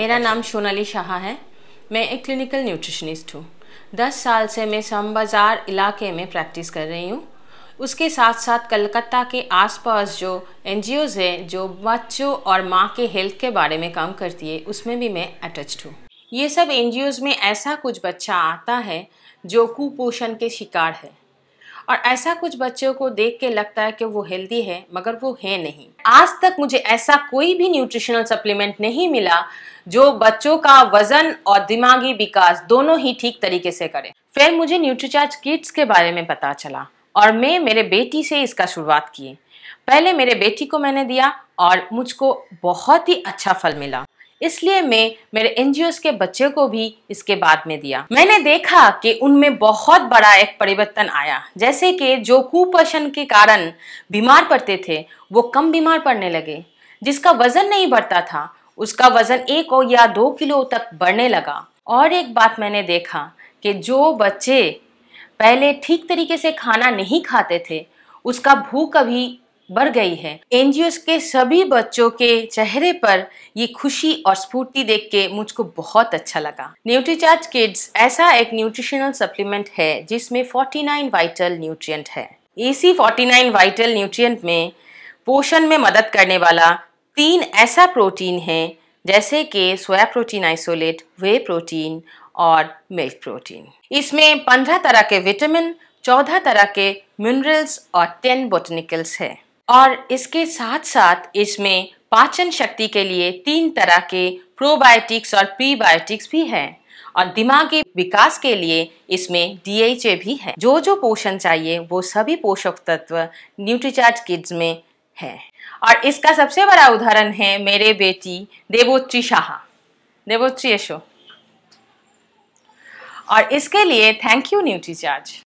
मेरा नाम सोनाली शाह है मैं एक क्लिनिकल न्यूट्रिशनिस्ट हूँ दस साल से मैं बाज़ार इलाके में प्रैक्टिस कर रही हूँ उसके साथ साथ कलकत्ता के आसपास जो एन हैं जो बच्चों और माँ के हेल्थ के बारे में काम करती है उसमें भी मैं अटैच्ड हूँ ये सब एन में ऐसा कुछ बच्चा आता है जो कुपोषण के शिकार है और ऐसा कुछ बच्चों को देख के लगता है कि वो हेल्दी है मगर वो है नहीं आज तक मुझे ऐसा कोई भी न्यूट्रिशनल सप्लीमेंट नहीं मिला जो बच्चों का वजन और दिमागी विकास दोनों ही ठीक तरीके से करे फिर मुझे न्यूट्रीचार्ज किट्स के बारे में पता चला और मैं मेरे बेटी से इसका शुरुआत की पहले मेरे बेटी को मैंने दिया और मुझको बहुत ही अच्छा फल मिला इसलिए मैं मेरे एनजीओ के बच्चे को भी इसके बाद में दिया मैंने देखा कि उनमें बहुत बड़ा एक परिवर्तन आया जैसे कि जो कुपोषण के कारण बीमार पड़ते थे वो कम बीमार पड़ने लगे जिसका वजन नहीं बढ़ता था उसका वजन एक और या दो किलो तक बढ़ने लगा और एक बात मैंने देखा कि जो बच्चे पहले ठीक तरीके से खाना नहीं खाते थे उसका भूख कभी बढ़ गई है एनजीओ के सभी बच्चों के चेहरे पर ये खुशी और स्फूर्ति देख के मुझको बहुत अच्छा लगा न्यूट्रीचार्ज किड्स ऐसा एक न्यूट्रिशनल सप्लीमेंट है जिसमें 49 वाइटल न्यूट्रिएंट है इसी 49 वाइटल न्यूट्रिएंट में पोषण में मदद करने वाला तीन ऐसा प्रोटीन है जैसे कि soya protein isolate whey protein और मिल्क प्रोटीन इसमें पंद्रह तरह के विटामिन चौदह तरह के मिनरल्स और टेन बोटनिकल्स है और इसके साथ साथ इसमें पाचन शक्ति के लिए तीन तरह के प्रोबायोटिक्स और प्रीबायोटिक्स भी हैं और दिमागी विकास के लिए इसमें डीएचए भी है जो जो पोषण चाहिए वो सभी पोषक तत्व न्यूट्रीचार्ज किड्स में है और इसका सबसे बड़ा उदाहरण है मेरे बेटी देवोत्री शाह देवोत्री यशो और इसके लिए थैंक यू न्यूट्रीचार्ज